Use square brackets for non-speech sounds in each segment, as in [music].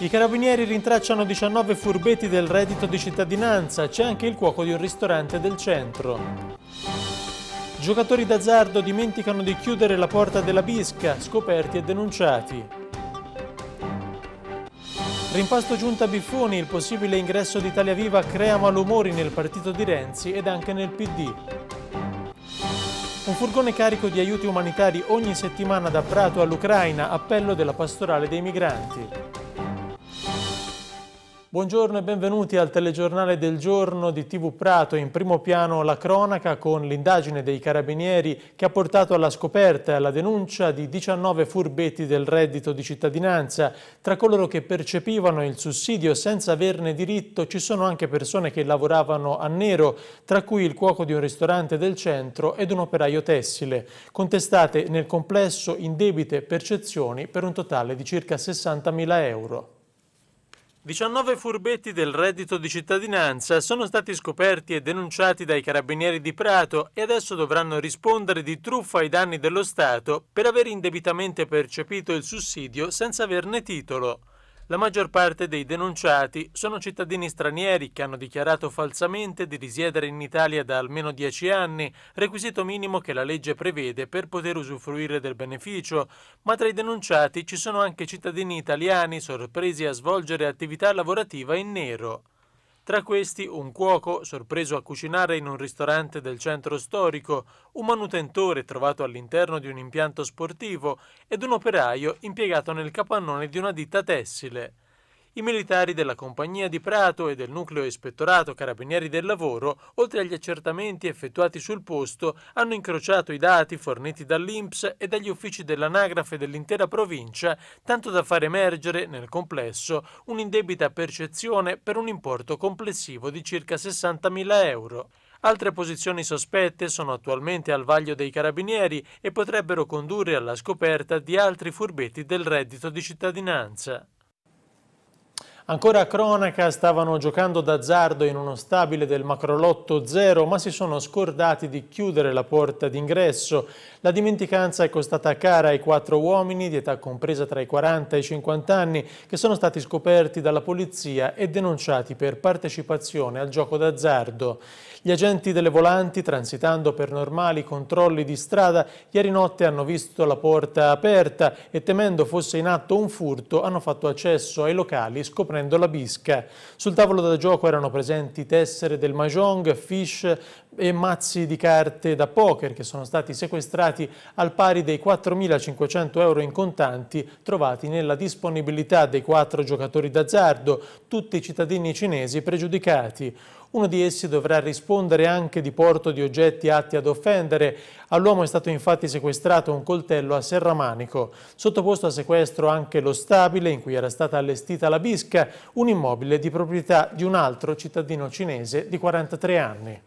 I carabinieri rintracciano 19 furbetti del reddito di cittadinanza, c'è anche il cuoco di un ristorante del centro. Giocatori d'azzardo dimenticano di chiudere la porta della bisca, scoperti e denunciati. Rimpasto giunta Biffoni, il possibile ingresso di Italia Viva crea malumori nel partito di Renzi ed anche nel PD. Un furgone carico di aiuti umanitari ogni settimana da Prato all'Ucraina, appello della pastorale dei migranti. Buongiorno e benvenuti al telegiornale del giorno di TV Prato. In primo piano la cronaca con l'indagine dei carabinieri che ha portato alla scoperta e alla denuncia di 19 furbetti del reddito di cittadinanza. Tra coloro che percepivano il sussidio senza averne diritto ci sono anche persone che lavoravano a nero, tra cui il cuoco di un ristorante del centro ed un operaio tessile. Contestate nel complesso indebite percezioni per un totale di circa 60.000 euro. 19 furbetti del reddito di cittadinanza sono stati scoperti e denunciati dai carabinieri di Prato e adesso dovranno rispondere di truffa ai danni dello Stato per aver indebitamente percepito il sussidio senza averne titolo. La maggior parte dei denunciati sono cittadini stranieri che hanno dichiarato falsamente di risiedere in Italia da almeno 10 anni, requisito minimo che la legge prevede per poter usufruire del beneficio, ma tra i denunciati ci sono anche cittadini italiani sorpresi a svolgere attività lavorativa in nero. Tra questi un cuoco sorpreso a cucinare in un ristorante del centro storico, un manutentore trovato all'interno di un impianto sportivo ed un operaio impiegato nel capannone di una ditta tessile. I militari della compagnia di Prato e del nucleo ispettorato Carabinieri del Lavoro, oltre agli accertamenti effettuati sul posto, hanno incrociato i dati forniti dall'INPS e dagli uffici dell'anagrafe dell'intera provincia, tanto da far emergere, nel complesso, un'indebita percezione per un importo complessivo di circa 60.000 euro. Altre posizioni sospette sono attualmente al vaglio dei carabinieri e potrebbero condurre alla scoperta di altri furbetti del reddito di cittadinanza. Ancora a cronaca stavano giocando d'azzardo in uno stabile del Macrolotto 0 ma si sono scordati di chiudere la porta d'ingresso. La dimenticanza è costata cara ai quattro uomini di età compresa tra i 40 e i 50 anni che sono stati scoperti dalla polizia e denunciati per partecipazione al gioco d'azzardo. Gli agenti delle volanti transitando per normali controlli di strada ieri notte hanno visto la porta aperta e temendo fosse in atto un furto hanno fatto accesso ai locali scoprendo prendendo la bisca. Sul tavolo da gioco erano presenti tessere del mahjong, fish e mazzi di carte da poker che sono stati sequestrati al pari dei 4.500 euro in contanti trovati nella disponibilità dei quattro giocatori d'azzardo, tutti cittadini cinesi pregiudicati. Uno di essi dovrà rispondere anche di porto di oggetti atti ad offendere. All'uomo è stato infatti sequestrato un coltello a Serramanico. Sottoposto a sequestro anche lo stabile in cui era stata allestita la bisca, un immobile di proprietà di un altro cittadino cinese di 43 anni.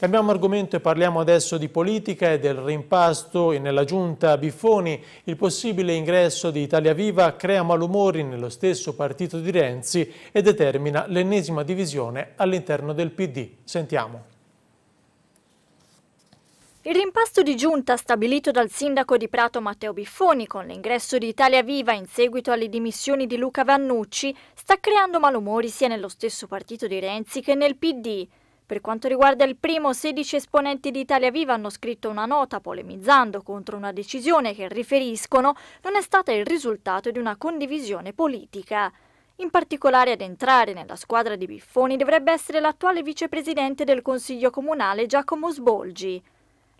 Cambiamo argomento e parliamo adesso di politica e del rimpasto nella giunta Biffoni. Il possibile ingresso di Italia Viva crea malumori nello stesso partito di Renzi e determina l'ennesima divisione all'interno del PD. Sentiamo. Il rimpasto di giunta stabilito dal sindaco di Prato Matteo Biffoni con l'ingresso di Italia Viva in seguito alle dimissioni di Luca Vannucci sta creando malumori sia nello stesso partito di Renzi che nel PD. Per quanto riguarda il primo, 16 esponenti di Italia Viva hanno scritto una nota polemizzando contro una decisione che riferiscono non è stata il risultato di una condivisione politica. In particolare ad entrare nella squadra di Biffoni dovrebbe essere l'attuale vicepresidente del Consiglio Comunale Giacomo Sbolgi.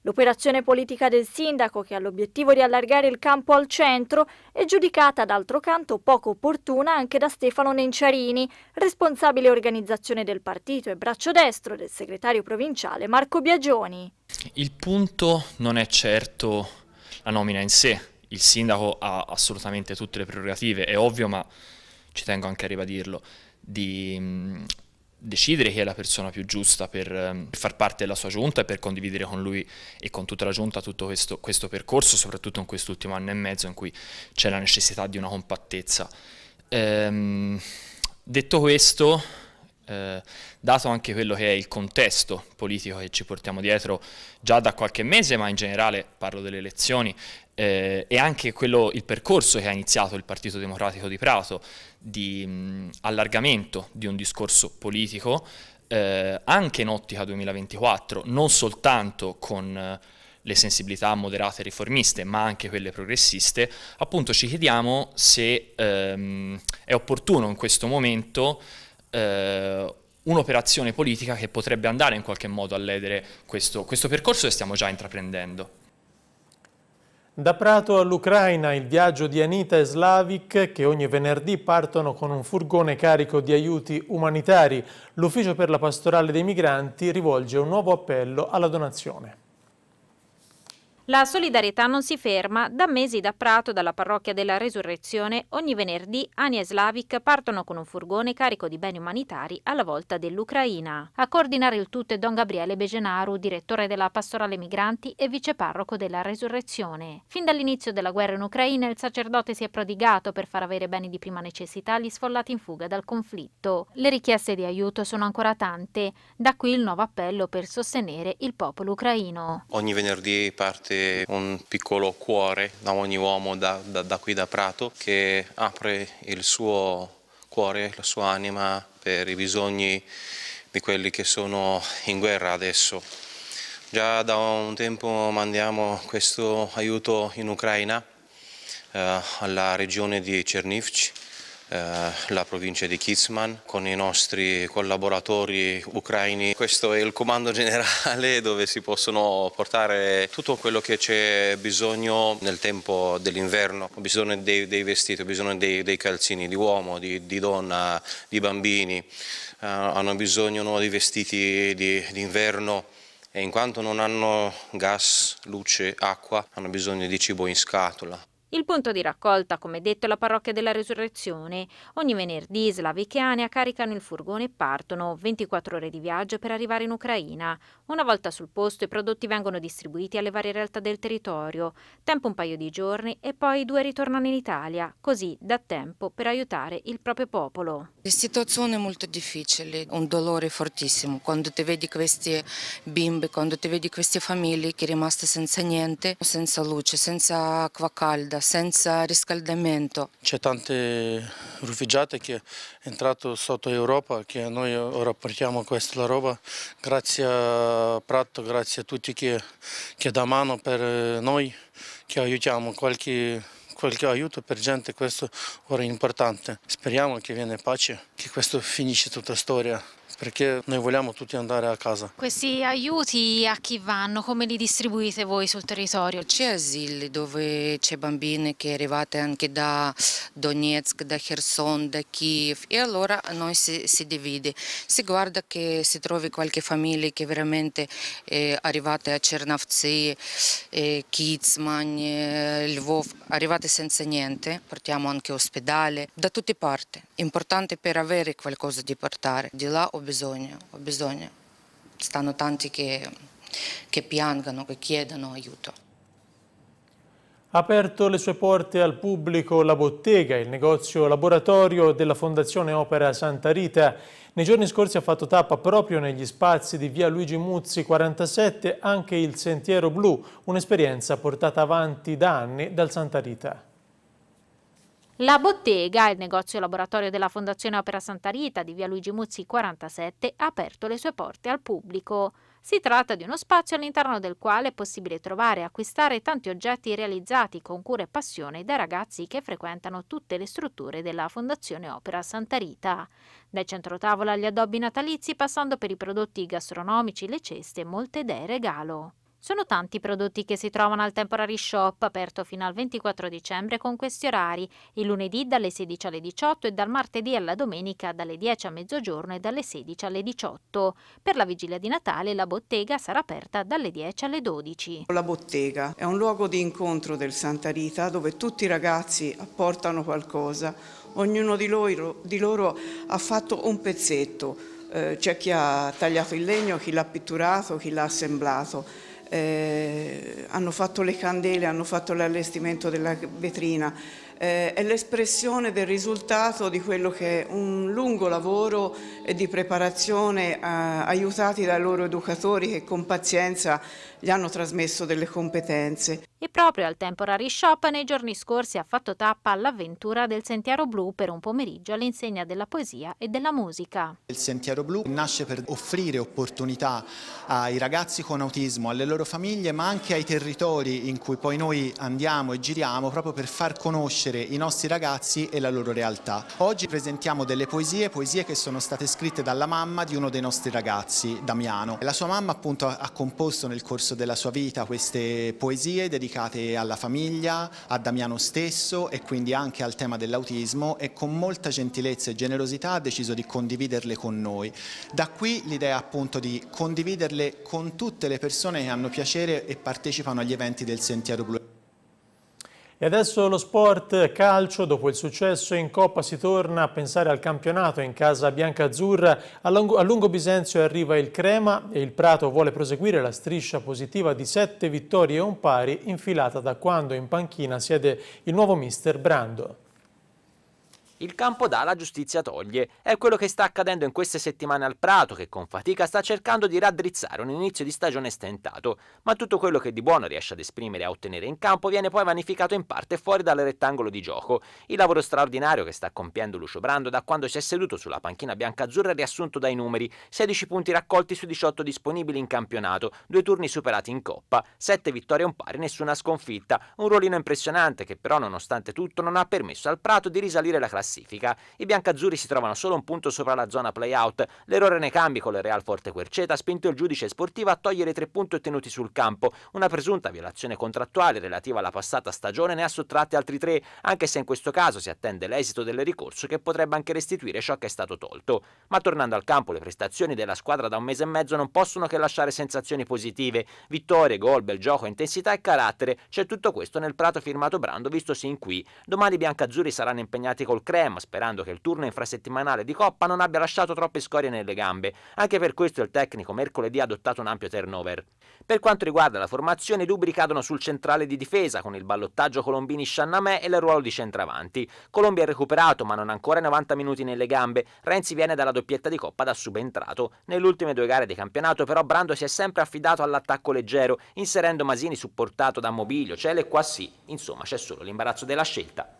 L'operazione politica del sindaco, che ha l'obiettivo di allargare il campo al centro, è giudicata d'altro canto poco opportuna anche da Stefano Nenciarini, responsabile organizzazione del partito e braccio destro del segretario provinciale Marco Biagioni. Il punto non è certo la nomina in sé, il sindaco ha assolutamente tutte le prerogative, è ovvio ma ci tengo anche a ribadirlo, di decidere chi è la persona più giusta ehm, per, far parte della sua giunta e per condividere con lui e con tutta la giunta tutto questo, questo percorso, soprattutto in quest'ultimo anno e mezzo in cui c'è la necessità di una compattezza. Ehm, detto questo, eh, dato anche quello che è il contesto politico che ci portiamo dietro già da qualche mese, ma in generale parlo delle elezioni, eh, e anche quello, il percorso che ha iniziato il Partito Democratico di Prato di mh, allargamento di un discorso politico eh, anche in ottica 2024, non soltanto con eh, le sensibilità moderate riformiste, ma anche quelle progressiste, appunto ci chiediamo se ehm, è opportuno in questo momento eh, un'operazione politica che potrebbe andare in qualche modo a ledere questo, questo percorso che stiamo già intraprendendo. Da Prato all'Ucraina il viaggio di Anita e Slavic che ogni venerdì partono con un furgone carico di aiuti umanitari. L'Ufficio per la Pastorale dei Migranti rivolge un nuovo appello alla donazione. La solidarietà non si ferma. Da mesi da Prato, dalla parrocchia della Resurrezione, ogni venerdì Ania e Slavic partono con un furgone carico di beni umanitari alla volta dell'Ucraina. A coordinare il tutto è Don Gabriele Begenaru, direttore della Pastorale Migranti e viceparroco della Resurrezione. Fin dall'inizio della guerra in Ucraina il sacerdote si è prodigato per far avere beni di prima necessità agli sfollati in fuga dal conflitto. Le richieste di aiuto sono ancora tante, da qui il nuovo appello per sostenere il popolo ucraino. Ogni venerdì parte un piccolo cuore da ogni uomo da, da, da qui da Prato che apre il suo cuore, la sua anima per i bisogni di quelli che sono in guerra adesso. Già da un tempo mandiamo questo aiuto in Ucraina eh, alla regione di Cernivci eh, la provincia di Kitsman con i nostri collaboratori ucraini. Questo è il comando generale [laughs] dove si possono portare tutto quello che c'è bisogno nel tempo dell'inverno. Ho bisogno dei, dei, vestiti, ho bisogno dei, dei calzini di uomo, di, di donna, di bambini. Uh, hanno bisogno no, di vestiti d'inverno. Di, e in quanto non hanno gas, luce, acqua, hanno bisogno di cibo in scatola. Il punto di raccolta, come detto, è la parrocchia della Resurrezione. Ogni venerdì slavi che anea caricano il furgone e partono, 24 ore di viaggio per arrivare in Ucraina. Una volta sul posto i prodotti vengono distribuiti alle varie realtà del territorio, tempo un paio di giorni e poi due ritornano in Italia, così da tempo per aiutare il proprio popolo. La situazione è molto difficile, un dolore fortissimo quando ti vedi questi bimbi, quando ti vedi queste famiglie che sono rimaste senza niente, senza luce, senza acqua calda, senza riscaldamento. C'è tante rifugiate che sono entrate sotto Europa, che noi ora portiamo questa roba. Grazie a Prato, grazie a tutti che, che da mano per noi, che aiutiamo qualche qualche aiuto per gente, questo ora è importante. Speriamo che viene pace, che questo finisce tutta la storia perché noi vogliamo tutti andare a casa. Questi aiuti a chi vanno? Come li distribuite voi sul territorio? C'è asili dove c'è bambini che arrivate anche da Donetsk, da Kherson, da Kiev e allora noi si, si divide. Si guarda che si trovi qualche famiglia che veramente è eh, arrivata a Cernavzi, eh, eh, Lvov, arrivate senza niente, portiamo anche ospedale, da tutte parti. Importante per avere qualcosa di portare. Di là ho bisogno bisogno, ho bisogno. Stanno tanti che, che piangano, che chiedono aiuto. Ha aperto le sue porte al pubblico la bottega, il negozio laboratorio della Fondazione Opera Santa Rita. Nei giorni scorsi ha fatto tappa proprio negli spazi di via Luigi Muzzi 47 anche il Sentiero Blu, un'esperienza portata avanti da anni dal Santa Rita. La bottega, il negozio laboratorio della Fondazione Opera Santa Rita di via Luigi Muzzi 47, ha aperto le sue porte al pubblico. Si tratta di uno spazio all'interno del quale è possibile trovare e acquistare tanti oggetti realizzati con cura e passione dai ragazzi che frequentano tutte le strutture della Fondazione Opera Santa Rita. Dai centrotavola agli addobbi natalizi, passando per i prodotti gastronomici, le ceste, molte idee regalo. Sono tanti i prodotti che si trovano al Temporary Shop, aperto fino al 24 dicembre con questi orari, il lunedì dalle 16 alle 18 e dal martedì alla domenica dalle 10 a mezzogiorno e dalle 16 alle 18. Per la vigilia di Natale la bottega sarà aperta dalle 10 alle 12. La bottega è un luogo di incontro del Santa Rita dove tutti i ragazzi apportano qualcosa, ognuno di loro, di loro ha fatto un pezzetto, eh, c'è chi ha tagliato il legno, chi l'ha pitturato, chi l'ha assemblato eh, hanno fatto le candele, hanno fatto l'allestimento della vetrina. Eh, è l'espressione del risultato di quello che è un lungo lavoro di preparazione eh, aiutati dai loro educatori che con pazienza gli hanno trasmesso delle competenze. E proprio al Temporary Shop nei giorni scorsi ha fatto tappa all'avventura del Sentiero Blu per un pomeriggio all'insegna della poesia e della musica. Il Sentiero Blu nasce per offrire opportunità ai ragazzi con autismo, alle loro famiglie, ma anche ai territori in cui poi noi andiamo e giriamo proprio per far conoscere i nostri ragazzi e la loro realtà. Oggi presentiamo delle poesie, poesie che sono state scritte dalla mamma di uno dei nostri ragazzi, Damiano. La sua mamma appunto ha composto nel corso corso della sua vita queste poesie dedicate alla famiglia, a Damiano stesso e quindi anche al tema dell'autismo e con molta gentilezza e generosità ha deciso di condividerle con noi. Da qui l'idea appunto di condividerle con tutte le persone che hanno piacere e partecipano agli eventi del Sentiero Blu. E adesso lo sport calcio, dopo il successo in Coppa si torna a pensare al campionato in casa bianca-azzurra. A, a lungo Bisenzio arriva il Crema e il Prato vuole proseguire la striscia positiva di sette vittorie e un pari infilata da quando in panchina siede il nuovo mister Brando. Il campo dà, la giustizia toglie. È quello che sta accadendo in queste settimane al Prato, che con fatica sta cercando di raddrizzare un inizio di stagione stentato, ma tutto quello che di buono riesce ad esprimere e a ottenere in campo viene poi vanificato in parte fuori dal rettangolo di gioco. Il lavoro straordinario che sta compiendo Lucio Brando da quando si è seduto sulla panchina biancazzurra è riassunto dai numeri: 16 punti raccolti su 18 disponibili in campionato, due turni superati in coppa, 7 vittorie un pari, nessuna sconfitta. Un ruolino impressionante che però nonostante tutto non ha permesso al Prato di risalire la classifica classifica. I biancazzurri si trovano solo un punto sopra la zona playout. L'errore nei cambi con il Real Forte Querceta ha spinto il giudice sportivo a togliere i tre punti ottenuti sul campo. Una presunta violazione contrattuale relativa alla passata stagione ne ha sottratti altri tre, anche se in questo caso si attende l'esito del ricorso che potrebbe anche restituire ciò che è stato tolto. Ma tornando al campo, le prestazioni della squadra da un mese e mezzo non possono che lasciare sensazioni positive. Vittorie, gol, bel gioco, intensità e carattere. C'è tutto questo nel prato firmato Brando visto sin qui. Domani i biancazzurri saranno impegnati col Cre Sanremo, sperando che il turno infrasettimanale di Coppa non abbia lasciato troppe scorie nelle gambe. Anche per questo il tecnico mercoledì ha adottato un ampio turnover. Per quanto riguarda la formazione, i dubbi ricadono sul centrale di difesa, con il ballottaggio Colombini-Sciannamè e il ruolo di centravanti. Colombi ha recuperato, ma non ancora 90 minuti nelle gambe. Renzi viene dalla doppietta di Coppa da subentrato. Nelle ultime due gare di campionato, però, Brando si è sempre affidato all'attacco leggero, inserendo Masini supportato da Mobilio, Cele e Quassì. Insomma, c'è solo l'imbarazzo della scelta.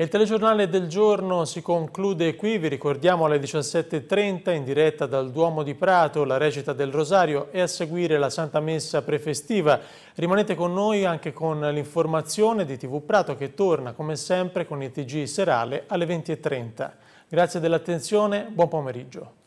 Il telegiornale del giorno si conclude qui, vi ricordiamo alle 17.30 in diretta dal Duomo di Prato la recita del Rosario e a seguire la Santa Messa prefestiva. Rimanete con noi anche con l'informazione di TV Prato che torna come sempre con il TG serale alle 20.30. Grazie dell'attenzione, buon pomeriggio.